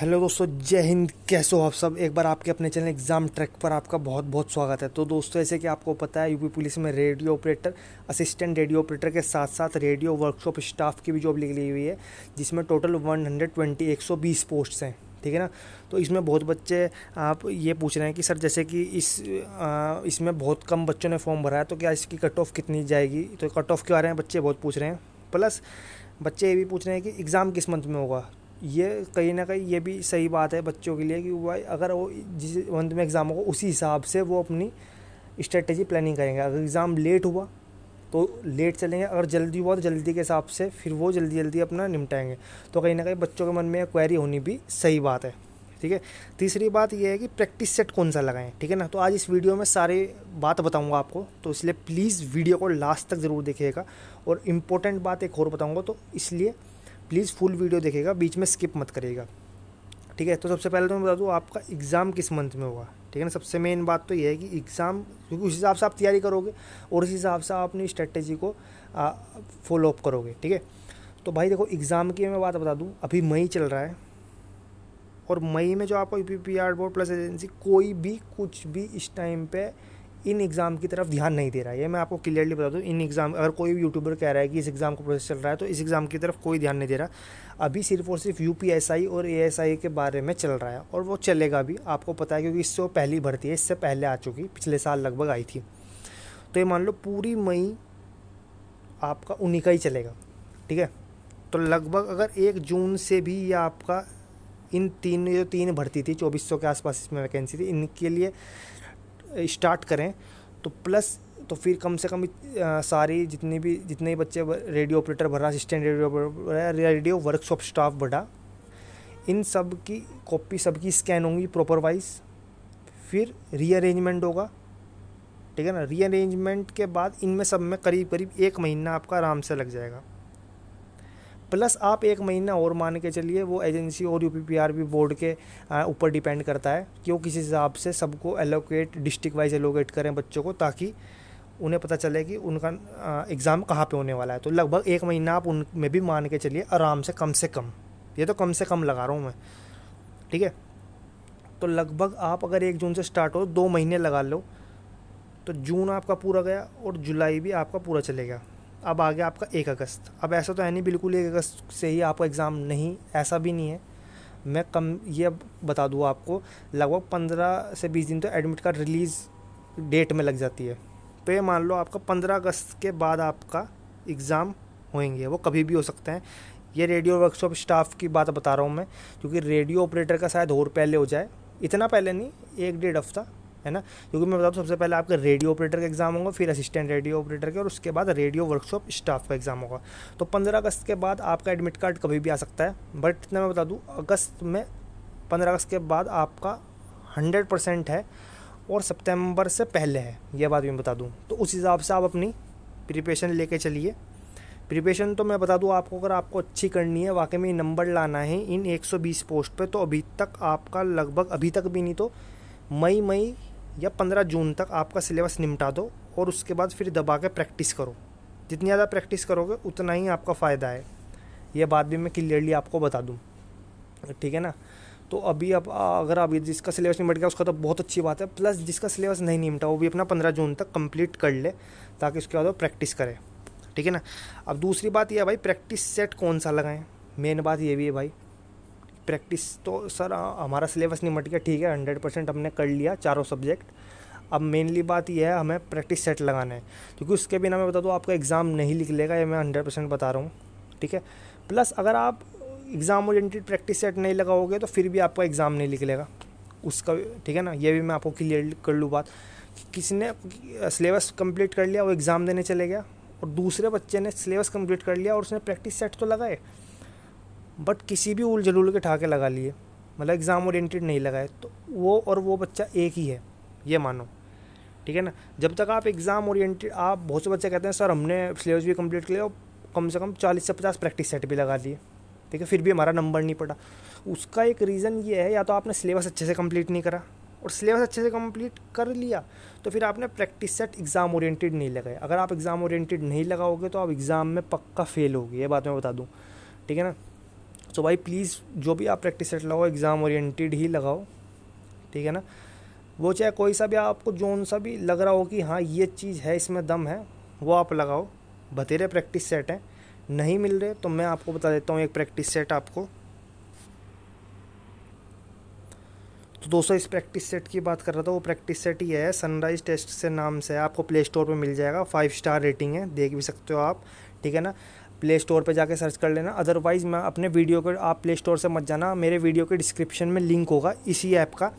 hello दोस्तों जय हिंद कैसे हो आप सब एक बार आपके अपने चैनल एग्जाम ट्रैक पर आपका बहुत बहुत स्वागत है तो दोस्तों ऐसे कि आपको पता है यूपी पुलिस में radio operator assistant radio operator के साथ साथ रेडियो वर्कशॉप स्टाफ की भी जॉब निकली हुई है जिसमें टोटल 120 120 पोस्ट हैं ठीक है ना तो इसमें बहुत बच्चे आप ये पूछ रहे हैं कि सर जैसे कि इस आ, इसमें बहुत कम बच्चों ने फॉर्म भरा है तो क्या इसकी कट ऑफ कितनी जाएगी तो कट ऑफ के बारे में बच्चे बहुत पूछ रहे हैं प्लस बच्चे ये भी पूछ रहे हैं कि एग्ज़ाम किस मंथ में होगा ये कहीं ना कहीं ये भी सही बात है बच्चों के लिए कि भाई अगर वो जिस मंथ में एग्ज़ाम होगा उसी हिसाब से वो अपनी स्ट्रेटजी प्लानिंग करेंगे अगर एग्ज़ाम लेट हुआ तो लेट चलेंगे अगर जल्दी हुआ तो जल्दी के हिसाब से फिर वो जल्दी जल्दी अपना निपटाएंगे तो कहीं ना कहीं बच्चों के मन में क्वेरी होनी भी सही बात है ठीक है तीसरी बात यह है कि प्रैक्टिस सेट कौन सा लगाएं ठीक है ना तो आज इस वीडियो में सारे बात बताऊंगा आपको तो इसलिए प्लीज़ वीडियो को लास्ट तक ज़रूर देखिएगा और इम्पोर्टेंट बात एक और बताऊंगा तो इसलिए प्लीज़ फुल वीडियो देखेगा बीच में स्किप मत करेगा ठीक है तो सबसे पहले तो मैं बता दूँ आपका एग्ज़ाम किस मंथ में होगा ठीक है ना सबसे मेन बात तो ये है कि एग्ज़ाम क्योंकि उस हिसाब से आप तैयारी करोगे और उस हिसाब से आप अपनी स्ट्रेटेजी को फॉलोअप करोगे ठीक है तो भाई देखो एग्ज़ाम की मैं बात बता दूँ अभी मई चल रहा है और मई में जो आपका U P board plus agency कोई भी कुछ भी इस टाइम पर इन एग्ज़ाम की तरफ ध्यान नहीं दे रहा है ये मैं आपको क्लियरली बता दूँ इन एग्ज़ाम अगर कोई भी यूट्यूबर कह रहा है कि इस एग्ज़ाम का प्रोसेस चल रहा है तो इस एग्ज़ाम की तरफ कोई ध्यान नहीं दे रहा अभी सिर्फ और सिर्फ यू और ए के बारे में चल रहा है और वो चलेगा भी आपको पता है क्योंकि इससे वो पहली भर्ती है इससे पहले आ चुकी पिछले साल लगभग आई थी तो ये मान लो पूरी मई आपका उन्हीं का ही चलेगा ठीक है तो लगभग अगर एक जून से भी ये आपका इन तीन जो तीन भर्ती थी चौबीस सौ के आसपास इसमें वैकेंसी थी इनके लिए स्टार्ट करें तो प्लस तो फिर कम से कम सारी जितनी भी जितने भी बच्चे रेडियो ऑपरेटर भरा assistant radio radio workshop staff बढ़ा इन सब की कॉपी सबकी स्कैन होंगी प्रॉपर वाइज फिर रीअरेंजमेंट होगा ठीक है ना रीअरेंजमेंट के बाद इनमें सब में करीब करीब एक महीना आपका आराम से लग जाएगा प्लस आप एक महीना और मान के चलिए वो एजेंसी और यू पी बोर्ड के ऊपर डिपेंड करता है कि वो किस हिसाब से सबको एलोकेट डिस्ट्रिक्ट वाइज एलोकेट करें बच्चों को ताकि उन्हें पता चले कि उनका एग्ज़ाम कहाँ पे होने वाला है तो लगभग एक महीना आप उनमें भी मान के चलिए आराम से कम से कम ये तो कम से कम लगा रहा हूँ मैं ठीक है तो लगभग आप अगर एक जून से स्टार्ट हो दो महीने लगा लो तो जून आपका पूरा गया और जुलाई भी आपका पूरा चले गया अब आ गया आपका एक अगस्त अब ऐसा तो है नहीं बिल्कुल एक अगस्त से ही आपका एग्ज़ाम नहीं ऐसा भी नहीं है मैं कम ये बता दूँ आपको लगभग पंद्रह से बीस दिन तो एडमिट कार्ड रिलीज़ डेट में लग जाती है तो ये मान लो आपका पंद्रह अगस्त के बाद आपका एग्ज़ाम होएंगे वो कभी भी हो सकते हैं ये रेडियो वर्कशॉप स्टाफ की बात बता रहा हूँ मैं क्योंकि रेडियो ऑपरेटर का शायद और पहले हो जाए इतना पहले नहीं एक डेढ़ हफ्ता है ना क्योंकि मैं बताऊँ सबसे पहले आपका रेडियो ऑपरेटर का एग्ज़ाम होगा फिर असिस्टेंट रेडियो ऑपरेटर का और उसके बाद रेडियो वर्कशॉप स्टाफ का एग्ज़ाम होगा तो पंद्रह अगस्त के बाद आपका एडमिट कार्ड कभी भी आ सकता है बट इतना मैं बता दूँ अगस्त में पंद्रह अगस्त के बाद आपका हंड्रेड परसेंट है और सितंबर से पहले है यह बात मैं बता दूँ तो उस हिसाब से आप अपनी प्रिपरेशन लेके चलिए प्रिपरेशन तो मैं बता दूँ आपको अगर आपको अच्छी करनी है वाकई में नंबर लाना है इन 120 पोस्ट पे तो अभी तक आपका लगभग अभी तक भी नहीं तो मई मई या पंद्रह जून तक आपका सिलेबस निपटा दो और उसके बाद फिर दबा के प्रैक्टिस करो जितनी ज़्यादा प्रैक्टिस करोगे उतना ही आपका फ़ायदा है यह बात भी मैं क्लियरली आपको बता दूँ ठीक है ना तो अभी अब अगर अभी जिसका सिलेबस निपट गया उसका तो बहुत अच्छी बात है प्लस जिसका सिलेबस नहीं निपटा वो भी अपना पंद्रह जून तक कंप्लीट कर ले ताकि उसके बाद वो प्रैक्टिस करे ठीक है ना अब दूसरी बात यह है भाई प्रैक्टिस सेट कौन सा लगाएं मेन बात ये भी है भाई प्रैक्टिस तो सर हाँ, हमारा सिलेबस निमट गया ठीक है हंड्रेड परसेंट हमने कर लिया चारों सब्जेक्ट अब मेनली बात यह है हमें प्रैक्टिस सेट लगाना है क्योंकि उसके बिना मैं बता दूँ आपका एग्ज़ाम नहीं निकलेगा ये मैं हंड्रेड परसेंट बता रहा हूँ ठीक है प्लस अगर आप एग्ज़ाम ओरिएंटेड प्रैक्टिस सेट नहीं लगाओगे तो फिर भी आपका एग्ज़ाम नहीं निकलेगा उसका ठीक है ना ये भी मैं आपको क्लियर कर लूँ बात कि किसी ने सिलेबस कंप्लीट कर लिया वो एग्ज़ाम देने चले गया और दूसरे बच्चे ने सिलेबस कंप्लीट कर लिया और उसने प्रैक्टिस सेट तो लगाए बट किसी भी उल जलूल के ठाके लगा लिए मतलब एग्ज़ाम ओरिएंटेड नहीं लगाए तो वो और वो बच्चा एक ही है ये मानो ठीक है ना जब तक आप एग्ज़ाम ओरिएंटेड आप बहुत से बच्चे कहते हैं सर हमने सिलेबस भी कंप्लीट किया और कम से कम चालीस से पचास प्रैक्टिस सेट भी लगा लिए ठीक है फिर भी हमारा नंबर नहीं पड़ा उसका एक रीज़न ये है या तो आपने सिलेबस अच्छे से कंप्लीट नहीं करा और सिलेबस अच्छे से कंप्लीट कर लिया तो फिर आपने प्रैक्टिस सेट एग्ज़ाम ओरिएंटेड नहीं लगाए अगर आप एग्ज़ाम ओरिएंटेड नहीं लगाओगे तो आप एग्ज़ाम में पक्का फेल होगी ये बात मैं बता दूँ ठीक है ना सो भाई प्लीज़ जो भी आप प्रैक्टिस सेट लगाओ एग्ज़ाम ओरिएंटेड ही लगाओ ठीक है ना वो चाहे कोई सा भी आपको जोन सा भी लग रहा हो कि हाँ ये चीज़ है इसमें दम है वो आप लगाओ बतेरे प्रैक्टिस सेट हैं नहीं मिल रहे तो मैं आपको बता देता हूँ एक प्रैक्टिस सेट आपको तो दोस्तों इस प्रैक्टिस सेट की बात कर रहा था वो प्रैक्टिस सेट ही है सनराइज टेस्ट से नाम से आपको प्ले स्टोर पर मिल जाएगा फाइव स्टार रेटिंग है देख भी सकते हो आप ठीक है ना प्ले स्टोर पर जाकर सर्च कर लेना अदरवाइज़ मैं अपने वीडियो को आप प्ले स्टोर से मत जाना मेरे वीडियो के डिस्क्रिप्शन में लिंक होगा इसी ऐप का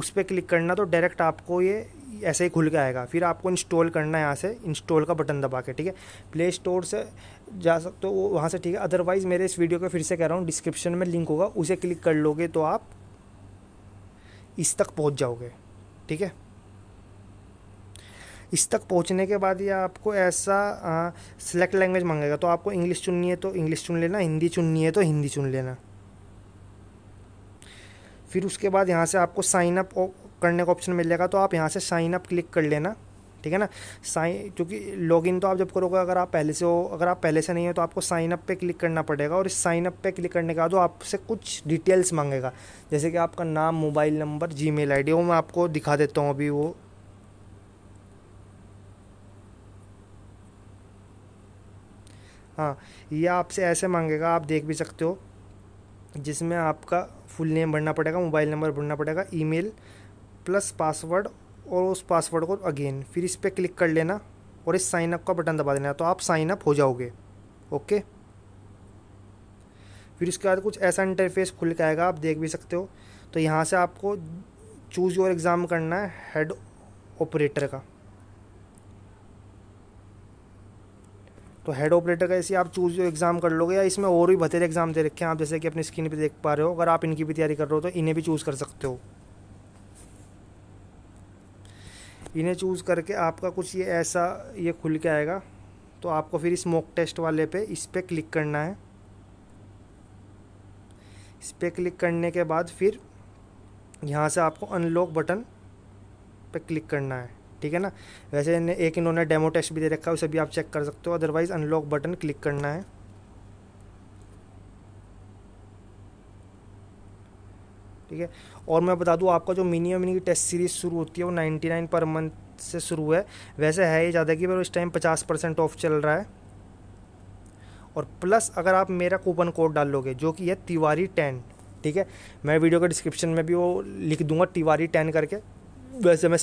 उस पर क्लिक करना तो डायरेक्ट आपको ये ऐसे ही खुल के आएगा फिर आपको इंस्टॉल करना है यहाँ से इंस्टॉल का बटन दबा के ठीक है प्ले स्टोर से जा सकते हो वहाँ से ठीक है अदरवाइज़ मेरे इस वीडियो को फिर से कह रहा हूँ डिस्क्रिप्शन में लिंक होगा उसे क्लिक कर लोगे तो आप इस तक पहुँच जाओगे ठीक है इस तक पहुंचने के बाद ये आपको ऐसा सिलेक्ट लैंग्वेज मांगेगा तो आपको इंग्लिश चुननी है तो इंग्लिश चुन लेना हिंदी चुननी है तो हिंदी चुन लेना फिर उसके बाद यहाँ से आपको साइन अप करने का ऑप्शन मिल जाएगा तो आप यहाँ से साइन अप क्लिक कर लेना ठीक है ना साइन क्योंकि लॉग तो आप जब करोगे अगर आप पहले से हो अगर आप पहले से नहीं हो तो आपको साइन अप पे क्लिक करना पड़ेगा और इस साइन अप पे क्लिक करने के बाद वो आपसे कुछ डिटेल्स मांगेगा जैसे कि आपका नाम मोबाइल नंबर जी मेल आई वो मैं आपको दिखा देता हूँ अभी वो हाँ ये आपसे ऐसे मांगेगा आप देख भी सकते हो जिसमें आपका फुल नेम भरना पड़ेगा मोबाइल नंबर भरना पड़ेगा ईमेल प्लस पासवर्ड और उस पासवर्ड को अगेन फिर इस पर क्लिक कर लेना और इस साइन अप का बटन दबा देना तो आप साइन अप हो जाओगे ओके फिर इसके बाद कुछ ऐसा इंटरफेस खुल के आएगा आप देख भी सकते हो तो यहाँ से आपको चूज़ योर एग्ज़ाम करना है हेड ऑपरेटर का तो हेड ऑपरेटर का ऐसे आप चूज एग्ज़ाम कर लोगे या इसमें और भी बतेरे एग्ज़ाम दे रखे हैं आप जैसे कि अपनी स्क्रीन पर देख पा रहे हो अगर आप इनकी भी तैयारी कर रहे हो तो इन्हें भी चूज़ कर सकते हो इन्हें चूज़ करके आपका कुछ ये ऐसा ये खुल के आएगा तो आपको फिर इस मॉक टेस्ट वाले पे इस पर क्लिक करना है इस पर क्लिक करने के बाद फिर यहाँ से आपको अनलॉक बटन पे क्लिक करना है ठीक है ना वैसे एक इन्होंने डेमो टेस्ट भी दे रखा है उसे भी आप चेक कर सकते हो अदरवाइज़ अनलॉक बटन क्लिक करना है ठीक है और मैं बता दूँ आपका जो मिनी मिनी की टेस्ट सीरीज़ शुरू होती है वो नाइन पर मंथ से शुरू है वैसे है ये ज़्यादा कि पर इस टाइम पचास परसेंट ऑफ चल रहा है और प्लस अगर आप मेरा कूपन कोड डालोगे जो कि है तिवारी टेन ठीक है मैं वीडियो के डिस्क्रिप्शन में भी वो लिख दूंगा तिवारी टेन करके वैसे मैं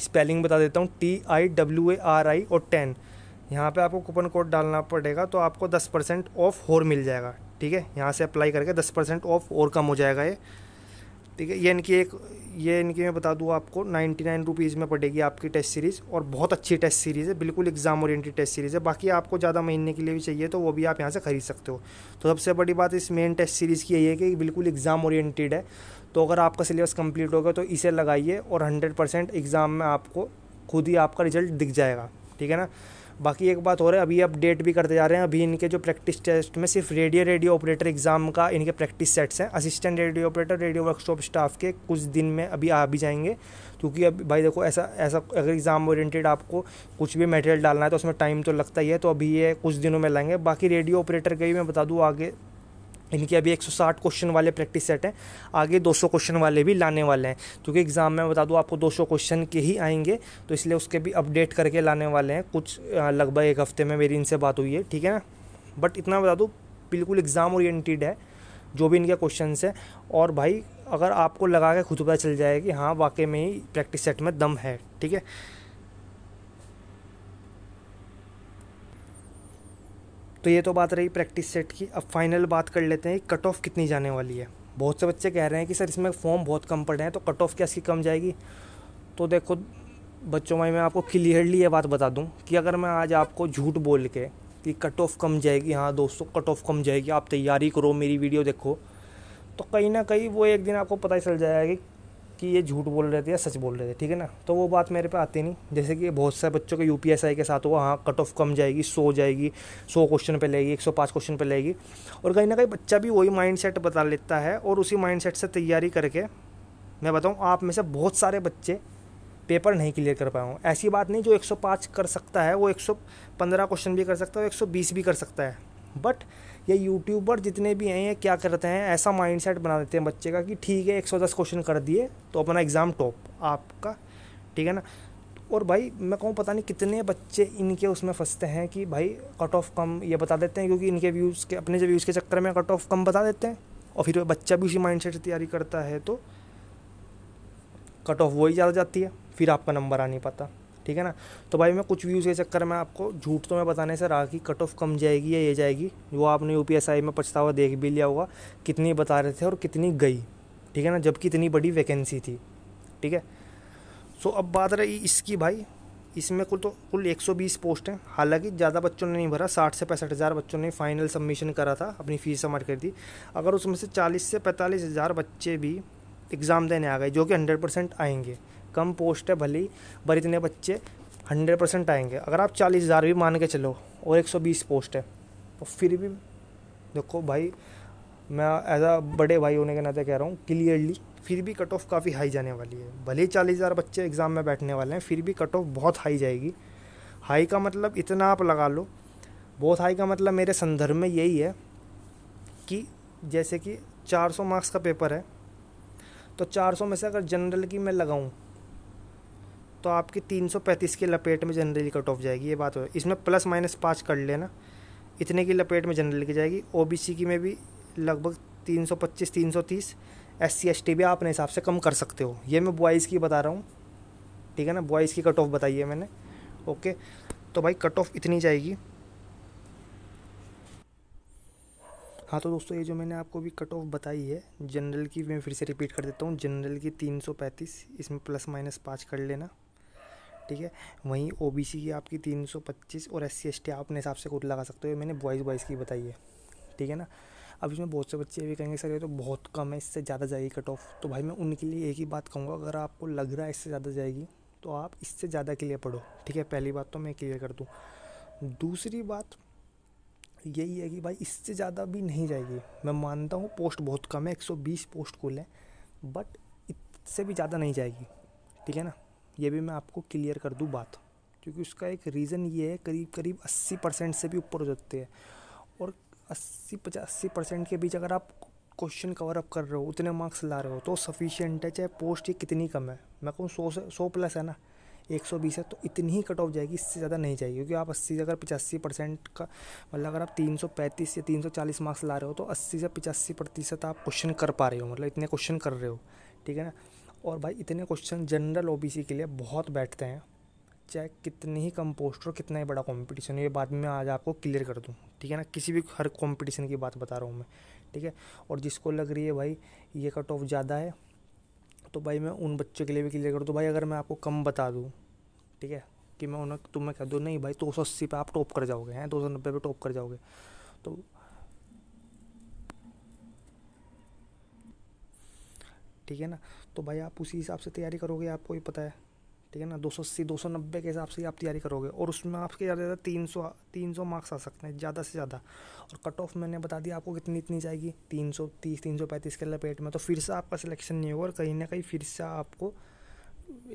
स्पेलिंग बता देता हूँ T I W A R I और टेन यहाँ पे आपको कूपन कोड डालना पड़ेगा तो आपको दस परसेंट ऑफ और मिल जाएगा ठीक है यहाँ से अप्लाई करके दस परसेंट ऑफ और कम हो जाएगा ये ठीक है ये इनकी एक ये इनकी मैं बता दूँ आपको नाइन्टी नाइन रुपीज़ में पड़ेगी आपकी टेस्ट सीरीज़ और बहुत अच्छी टेस्ट सीरीज़ है बिल्कुल एग्ज़ाम ओरिएंटेड टेस्ट सीरीज़ है बाकी आपको ज़्यादा महीने के लिए भी चाहिए तो वो भी आप यहाँ से खरीद सकते हो तो सबसे बड़ी बात इस मेन टेस्ट सीरीज़ की यही है कि बिल्कुल एग्ज़ाम ओरिएटेड है तो अगर आपका सिलेबस कम्प्लीट होगा तो इसे लगाइए और हंड्रेड परसेंट एग्ज़ाम में आपको खुद ही आपका रिजल्ट दिख जाएगा ठीक है ना बाकी एक बात हो रहा है अभी अपडेट भी करते जा रहे हैं अभी इनके जो प्रैक्टिस टेस्ट में सिर्फ रेडियो रेडियो ऑपरेटर एग्ज़ाम का इनके प्रैक्टिस सेट्स हैं assistant radio operator radio workshop staff के कुछ दिन में अभी आ भी जाएंगे क्योंकि अब भाई देखो ऐसा ऐसा अगर एग्ज़ाम ओरिएंटेड आपको कुछ भी मटेरियल डालना है तो उसमें टाइम तो लगता ही है तो अभी ये कुछ दिनों में लाएंगे बाकी रेडियो ऑपरेटर के भी मैं बता दूँ आगे इनके अभी 160 क्वेश्चन वाले प्रैक्टिस सेट हैं आगे 200 क्वेश्चन वाले भी लाने वाले हैं क्योंकि एग्ज़ाम में बता दूँ आपको 200 क्वेश्चन के ही आएंगे तो इसलिए उसके भी अपडेट करके लाने वाले हैं कुछ लगभग एक हफ्ते में मेरी इनसे बात हुई है ठीक है ना बट इतना बता दूँ बिल्कुल एग्ज़ाम ओरिएंटेड है जो भी इनके क्वेश्चन है और भाई अगर आपको लगा के खुद पता चल जाए कि हाँ वाकई में ही प्रैक्टिस सेट में दम है ठीक है तो ये तो बात रही प्रैक्टिस सेट की अब फाइनल बात कर लेते हैं कट ऑफ कितनी जाने वाली है बहुत से बच्चे कह रहे हैं कि सर इसमें फॉर्म बहुत कम पड़ रहे हैं तो कट ऑफ क्या इसकी कम जाएगी तो देखो बच्चों में मैं आपको क्लियरली ये बात बता दूँ कि अगर मैं आज आपको झूठ बोल के कि कट ऑफ कम जाएगी हाँ दोस्तों कट ऑफ कम जाएगी आप तैयारी करो मेरी वीडियो देखो तो कहीं ना कहीं वो एक दिन आपको पता ही चल जाएगा कि कि ये झूठ बोल रहे थे या सच बोल रहे थे ठीक है ना तो वो बात मेरे पे आती नहीं जैसे कि बहुत सारे बच्चों के यू के साथ हुआ हाँ कट ऑफ कम जाएगी सौ जाएगी सौ क्वेश्चन पे लेगी एक सौ पाँच क्वेश्चन पे लेगी और कहीं ना कहीं बच्चा भी वही माइंड बता लेता है और उसी माइंड से तैयारी करके मैं बताऊँ आप में से बहुत सारे बच्चे पेपर नहीं क्लियर कर पाए ऐसी बात नहीं जो 105 कर सकता है वो 115 क्वेश्चन भी कर सकता है और 120 भी कर सकता है बट ये यूट्यूबर जितने भी हैं ये क्या करते हैं ऐसा माइंडसेट बना देते हैं बच्चे का कि ठीक है 110 क्वेश्चन कर दिए तो अपना एग्ज़ाम टॉप आपका ठीक है ना और भाई मैं कहूँ पता नहीं कितने बच्चे इनके उसमें फंसते हैं कि भाई कट ऑफ कम ये बता देते हैं क्योंकि इनके व्यूज़ के अपने जो व्यूज़ के चक्कर में कट ऑफ कम बता देते हैं और फिर बच्चा भी उसी माइंड से तैयारी करता है तो कट ऑफ वही ज़्यादा जाती है फिर आपका नंबर आ नहीं पाता ठीक है ना तो भाई मैं कुछ व्यूज़ के चक्कर में आपको झूठ तो मैं बताने से रहा कि कट ऑफ कम जाएगी या ये जाएगी वो आपने यू में पछतावा देख भी लिया होगा कितनी बता रहे थे और कितनी गई ठीक है ना जबकि इतनी बड़ी वैकेंसी थी ठीक है सो अब बात रही इसकी भाई इसमें कुल तो कुल 120 पोस्ट हैं हालांकि ज़्यादा बच्चों ने नहीं भरा 60 से पैंसठ हज़ार बच्चों ने फाइनल सबमिशन करा था अपनी फ़ीस सबमिट कर दी अगर उसमें से 40 से पैंतालीस हज़ार बच्चे भी एग्ज़ाम देने आ गए जो कि 100 परसेंट आएंगे कम पोस्ट है भली पर इतने बच्चे हंड्रेड परसेंट आएंगे अगर आप चालीस हज़ार भी मान के चलो और एक सौ बीस पोस्ट है तो फिर भी देखो भाई मैं एज अ बड़े भाई होने के नाते कह रहा हूँ क्लियरली फिर भी कट ऑफ काफ़ी हाई जाने वाली है भले ही चालीस हज़ार बच्चे एग्ज़ाम में बैठने वाले हैं फिर भी कट ऑफ बहुत हाई जाएगी हाई का मतलब इतना आप लगा लो बहुत हाई का मतलब मेरे संदर्भ में यही है कि जैसे कि 400 मार्क्स का पेपर है तो 400 में से अगर जनरल की मैं लगाऊं तो आपकी तीन सौ पैंतीस की लपेट में जनरली कट ऑफ जाएगी ये बात हो इसमें प्लस माइनस पाँच कर लेना इतने की लपेट में जनरली की जाएगी सी की में भी लगभग तीन सौ पच्चीस तीन सौ तीस एस सी एस टी भी आप अपने हिसाब से कम कर सकते हो ये मैं बॉयज़ की बता रहा हूँ ठीक है ना बॉयज़ की कट ऑफ बताई है मैंने ओके तो भाई कट ऑफ इतनी जाएगी हाँ तो दोस्तों ये जो मैंने आपको भी कट ऑफ बताई है जनरल की मैं फिर से रिपीट कर देता हूँ जनरल की तीन सौ पैंतीस इसमें प्लस माइनस पाँच कर लेना ठीक है वहीं ओ बी सी की आपकी तीन सौ पच्चीस और एस सी एस टी आप अपने हिसाब से कोट लगा सकते हो मैंने बॉयज़ बॉयज़ की बताई है ठीक है ना अब इसमें बहुत से बच्चे ये भी कहेंगे सर ये तो बहुत कम है इससे ज़्यादा जाएगी कट ऑफ तो भाई मैं उनके लिए एक ही बात कहूँगा अगर आपको लग रहा है इससे ज़्यादा जाएगी तो आप इससे ज़्यादा क्लियर पढ़ो ठीक है पहली बात तो मैं क्लियर कर दूँ दूसरी बात यही है कि भाई इससे ज़्यादा भी नहीं जाएगी मैं मानता हूँ पोस्ट बहुत कम है 120 पोस्ट खोलें बट इससे भी ज़्यादा नहीं जाएगी ठीक है ना ये भी मैं आपको क्लियर कर दूँ बात क्योंकि उसका एक रीज़न ये है करीब करीब अस्सी परसेंट से भी ऊपर हो जाते हैं और अस्सी पचासी परसेंट के बीच अगर आप क्वेश्चन कवर अप कर रहे हो उतने मार्क्स ला रहे हो तो सफिशियंट है चाहे पोस्ट ही कितनी कम है मैं कहूँ सौ से सौ प्लस है ना एक सौ बीस है तो इतनी ही कट ऑफ जाएगी इससे ज़्यादा नहीं जाएगी क्योंकि आप अस्सी से अगर पचासी परसेंट का मतलब अगर आप तीन सौ पैंतीस या तीन सौ चालीस मार्क्स ला रहे हो तो अस्सी से पचासी प्रतिशत आप क्वेश्चन कर पा रहे हो मतलब इतने क्वेश्चन कर रहे हो ठीक है ना और भाई इतने क्वेश्चन जनरल ओबीसी के लिए बहुत बैठते हैं चाहे कितनी ही कम पोस्ट हो कितना ही बड़ा कंपटीशन हो ये बाद में आज आपको क्लियर कर दूँ ठीक है ना किसी भी हर कंपटीशन की बात बता रहा हूँ मैं ठीक है और जिसको लग रही है भाई ये कट ऑफ ज़्यादा है तो भाई मैं उन बच्चों के लिए भी क्लियर कर दूँ तो भाई अगर मैं आपको कम बता दूँ ठीक है कि मैं उन्हें तुम्हें कह दूँ नहीं भाई दो सौ अस्सी पर आप टॉप कर जाओगे हैं दो सौ नब्बे पर टॉप कर जाओगे तो ठीक है ना तो भाई आप उसी हिसाब से तैयारी करोगे आपको ही पता है ठीक है ना दो सौ अस्सी दो सौ नब्बे के हिसाब से आप तैयारी करोगे और उसमें आपके ज़्यादा ज़्यादा तीन सौ तीन सौ मार्क्स आ सकते हैं ज़्यादा से ज़्यादा और कट ऑफ मैंने बता दिया आपको कितनी इतनी जाएगी तीन सौ तीस तीन सौ पैंतीस के लपेट में तो फिर से आपका सिलेक्शन नहीं होगा और कहीं ना कहीं फिर से आपको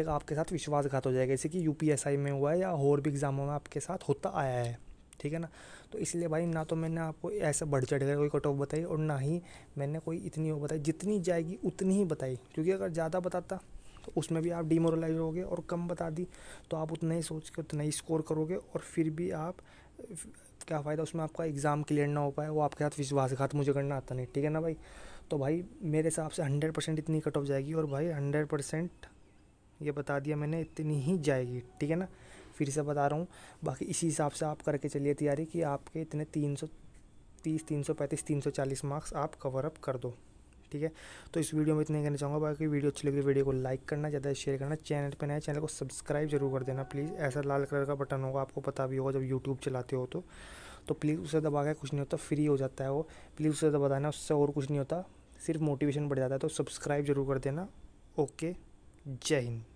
एक आपके साथ विश्वासघात हो जाएगा जैसे कि यू में हुआ है या और भी एग्ज़ामों में आपके साथ होता आया है ठीक है ना तो इसलिए भाई ना तो मैंने आपको ऐसे बढ़ चढ़ कर कोई कट ऑफ बताई और ना ही मैंने कोई इतनी वो बताई जितनी जाएगी उतनी ही बताई क्योंकि अगर ज़्यादा बताता तो उसमें भी आप डीमोरलाइज होगे और कम बता दी तो आप उतना ही सोच के उतना ही स्कोर करोगे और फिर भी आप क्या फ़ायदा उसमें आपका एग्ज़ाम क्लियर ना हो पाए वो आपके साथ विश्वासघात मुझे करना आता नहीं ठीक है ना भाई तो भाई मेरे हिसाब से हंड्रेड परसेंट इतनी कट ऑफ जाएगी और भाई हंड्रेड परसेंट ये बता दिया मैंने इतनी ही जाएगी ठीक है ना फिर से बता रहा हूँ बाकी इसी हिसाब से आप करके चलिए तैयारी कि आपके इतने तीन सौ तीस तीन सौ पैंतीस तीन सौ चालीस मार्क्स आप कवर अप कर दो ठीक है तो इस वीडियो में इतने कहना चाहूँगा बाकी वीडियो अच्छी लगी तो वीडियो को लाइक करना ज़्यादा शेयर करना चैनल पर नए चैनल को सब्सक्राइब जरूर कर देना प्लीज़ ऐसा लाल कलर का बटन होगा आपको पता भी होगा जब यूट्यूब चलाते हो तो तो प्लीज़ उसे दबा के कुछ नहीं होता फ्री हो जाता है वो प्लीज़ उसे दबा देना उससे और कुछ नहीं होता सिर्फ मोटिवेशन बढ़ जाता है तो सब्सक्राइब जरूर कर देना ओके जय हिंद